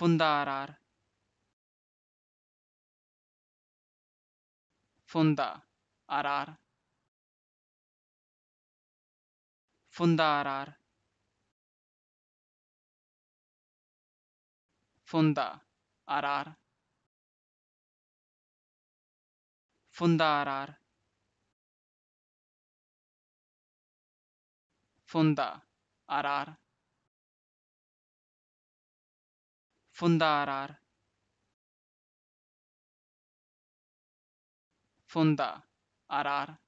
fundarar funda arar fundarar funda arar fundarar funda arar Fundarar. Funda. Arar.